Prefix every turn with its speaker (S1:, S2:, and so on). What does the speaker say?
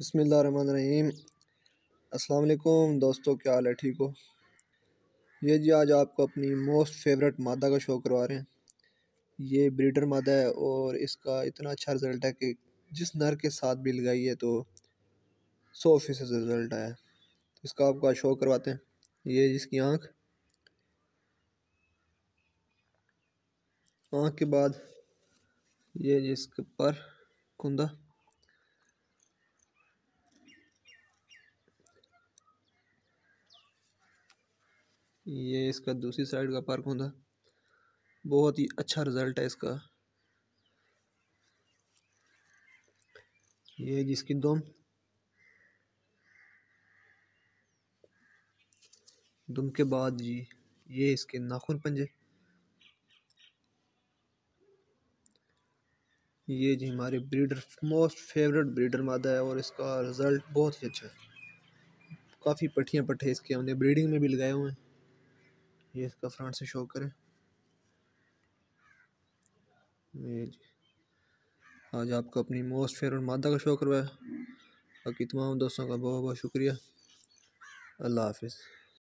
S1: बसमीम असलकुम दोस्तों क्या हाल है ठीक हो ये जी आज आपको अपनी मोस्ट फेवरेट मादा का शो करवा रहे हैं ये ब्रीडर मादा है और इसका इतना अच्छा रिज़ल्ट है कि जिस नर के साथ भी लगाई है तो सौ फीसद रिज़ल्ट आया इसका आपको आज शो करवाते हैं ये जिसकी आँख आँख के बाद ये जिसके पर कुंदा ये इसका दूसरी साइड का पार्क होता बहुत ही अच्छा रिज़ल्ट है इसका ये जिसकी दुम दुम के बाद जी ये इसके नाखून पंजे ये जी हमारे ब्रीडर मोस्ट फेवरेट ब्रीडर मादा है और इसका रिज़ल्ट बहुत ही अच्छा है काफ़ी पट्टियाँ पट्टे इसके हमने ब्रीडिंग में भी लगाए हुए हैं ये इसका फ्रंट से शो करें आज आपको अपनी मोस्ट फेवरेट मादा का शो करवाया बाकी तमाम दोस्तों का बहुत बहुत शुक्रिया अल्लाह हाफिज़